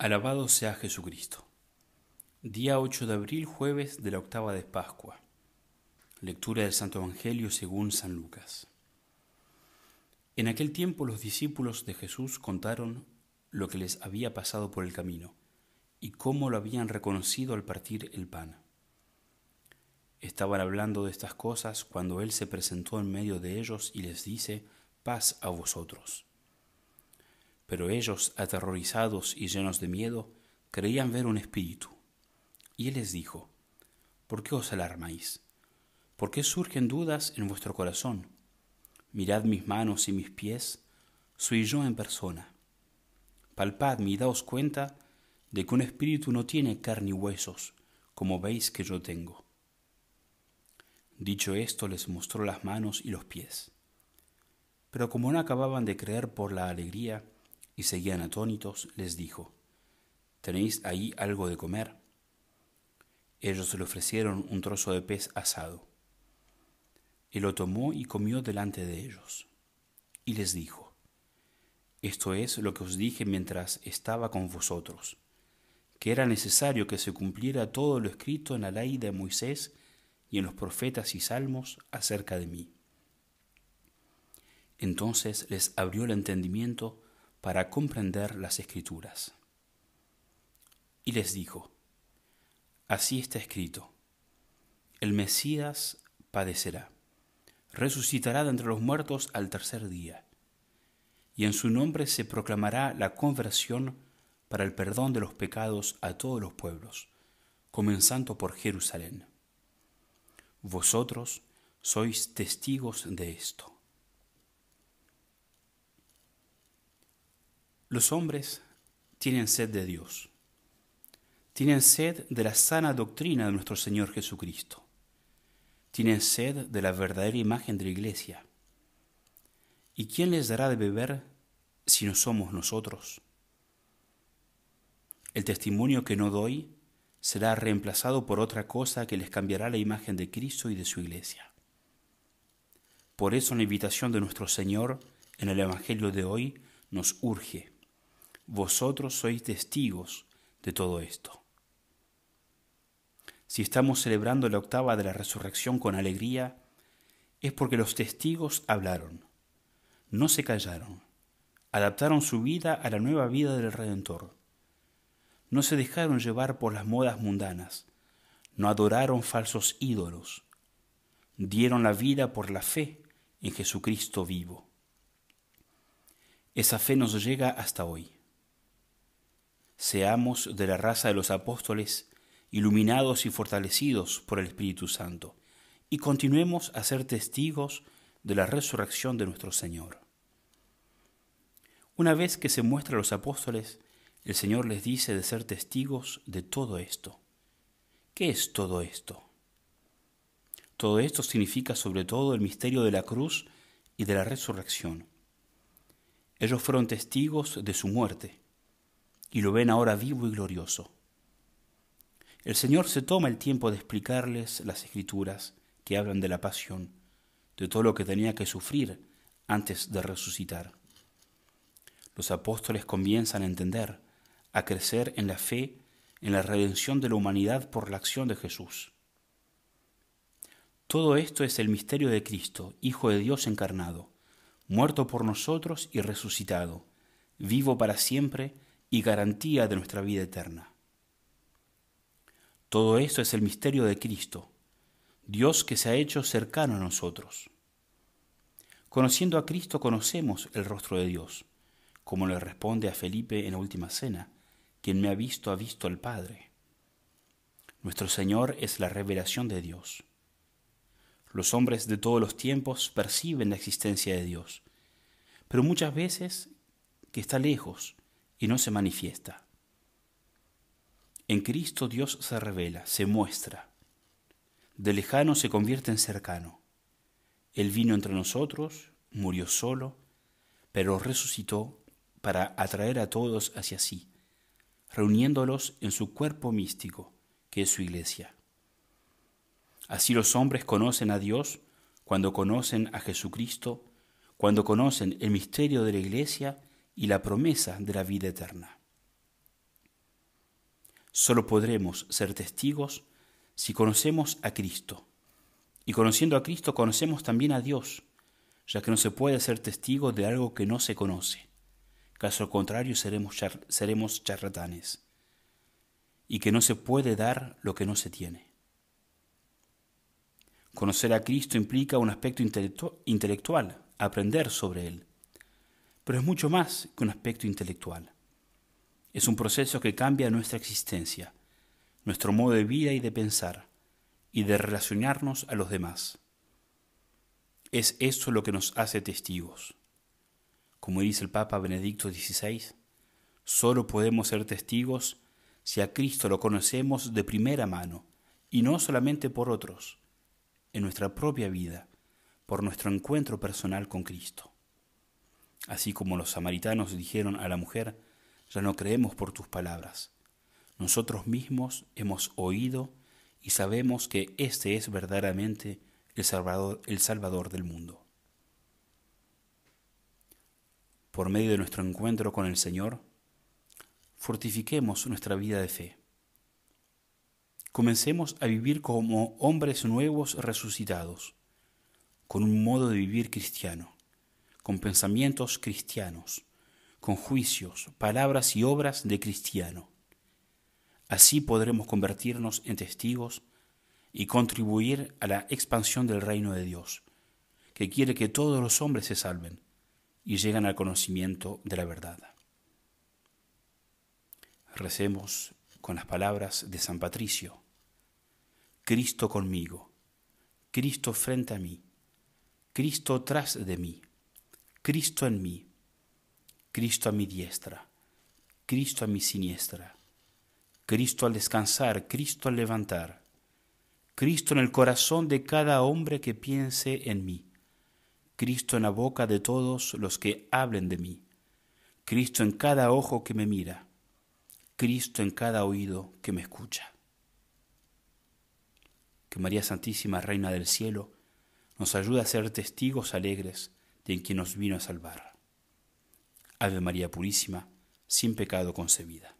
Alabado sea Jesucristo. Día 8 de abril, jueves de la octava de Pascua. Lectura del Santo Evangelio según San Lucas. En aquel tiempo los discípulos de Jesús contaron lo que les había pasado por el camino y cómo lo habían reconocido al partir el pan. Estaban hablando de estas cosas cuando Él se presentó en medio de ellos y les dice, paz a vosotros pero ellos, aterrorizados y llenos de miedo, creían ver un espíritu. Y él les dijo, ¿Por qué os alarmáis? ¿Por qué surgen dudas en vuestro corazón? Mirad mis manos y mis pies, soy yo en persona. Palpadme y daos cuenta de que un espíritu no tiene carne y huesos, como veis que yo tengo. Dicho esto, les mostró las manos y los pies. Pero como no acababan de creer por la alegría, y seguían atónitos, les dijo, ¿tenéis ahí algo de comer? Ellos le ofrecieron un trozo de pez asado. Él lo tomó y comió delante de ellos. Y les dijo, Esto es lo que os dije mientras estaba con vosotros, que era necesario que se cumpliera todo lo escrito en la ley de Moisés y en los profetas y salmos acerca de mí. Entonces les abrió el entendimiento para comprender las escrituras. Y les dijo, Así está escrito, el Mesías padecerá, resucitará de entre los muertos al tercer día, y en su nombre se proclamará la conversión para el perdón de los pecados a todos los pueblos, comenzando por Jerusalén. Vosotros sois testigos de esto. Los hombres tienen sed de Dios, tienen sed de la sana doctrina de nuestro Señor Jesucristo, tienen sed de la verdadera imagen de la Iglesia. ¿Y quién les dará de beber si no somos nosotros? El testimonio que no doy será reemplazado por otra cosa que les cambiará la imagen de Cristo y de su Iglesia. Por eso la invitación de nuestro Señor en el Evangelio de hoy nos urge vosotros sois testigos de todo esto. Si estamos celebrando la octava de la resurrección con alegría, es porque los testigos hablaron, no se callaron, adaptaron su vida a la nueva vida del Redentor, no se dejaron llevar por las modas mundanas, no adoraron falsos ídolos, dieron la vida por la fe en Jesucristo vivo. Esa fe nos llega hasta hoy seamos de la raza de los apóstoles, iluminados y fortalecidos por el Espíritu Santo, y continuemos a ser testigos de la resurrección de nuestro Señor. Una vez que se muestra a los apóstoles, el Señor les dice de ser testigos de todo esto. ¿Qué es todo esto? Todo esto significa sobre todo el misterio de la cruz y de la resurrección. Ellos fueron testigos de su muerte y lo ven ahora vivo y glorioso. El Señor se toma el tiempo de explicarles las escrituras que hablan de la pasión, de todo lo que tenía que sufrir antes de resucitar. Los apóstoles comienzan a entender, a crecer en la fe, en la redención de la humanidad por la acción de Jesús. Todo esto es el misterio de Cristo, Hijo de Dios encarnado, muerto por nosotros y resucitado, vivo para siempre y garantía de nuestra vida eterna. Todo esto es el misterio de Cristo, Dios que se ha hecho cercano a nosotros. Conociendo a Cristo conocemos el rostro de Dios, como le responde a Felipe en la última cena, quien me ha visto ha visto al Padre. Nuestro Señor es la revelación de Dios. Los hombres de todos los tiempos perciben la existencia de Dios, pero muchas veces que está lejos, y no se manifiesta. En Cristo Dios se revela, se muestra. De lejano se convierte en cercano. Él vino entre nosotros, murió solo, pero resucitó para atraer a todos hacia sí, reuniéndolos en su cuerpo místico, que es su iglesia. Así los hombres conocen a Dios cuando conocen a Jesucristo, cuando conocen el misterio de la iglesia y la promesa de la vida eterna. Solo podremos ser testigos si conocemos a Cristo. Y conociendo a Cristo conocemos también a Dios, ya que no se puede ser testigo de algo que no se conoce. Caso contrario seremos, charlatanes. Y que no se puede dar lo que no se tiene. Conocer a Cristo implica un aspecto intelectual, aprender sobre Él, pero es mucho más que un aspecto intelectual. Es un proceso que cambia nuestra existencia, nuestro modo de vida y de pensar, y de relacionarnos a los demás. Es eso lo que nos hace testigos. Como dice el Papa Benedicto XVI, solo podemos ser testigos si a Cristo lo conocemos de primera mano, y no solamente por otros, en nuestra propia vida, por nuestro encuentro personal con Cristo. Así como los samaritanos dijeron a la mujer, ya no creemos por tus palabras. Nosotros mismos hemos oído y sabemos que este es verdaderamente el Salvador, el Salvador del mundo. Por medio de nuestro encuentro con el Señor, fortifiquemos nuestra vida de fe. Comencemos a vivir como hombres nuevos resucitados, con un modo de vivir cristiano con pensamientos cristianos, con juicios, palabras y obras de cristiano. Así podremos convertirnos en testigos y contribuir a la expansión del reino de Dios, que quiere que todos los hombres se salven y lleguen al conocimiento de la verdad. Recemos con las palabras de San Patricio. Cristo conmigo, Cristo frente a mí, Cristo tras de mí, Cristo en mí, Cristo a mi diestra, Cristo a mi siniestra, Cristo al descansar, Cristo al levantar, Cristo en el corazón de cada hombre que piense en mí, Cristo en la boca de todos los que hablen de mí, Cristo en cada ojo que me mira, Cristo en cada oído que me escucha. Que María Santísima, Reina del Cielo, nos ayude a ser testigos alegres en quien nos vino a salvar. Ave María Purísima, sin pecado concebida.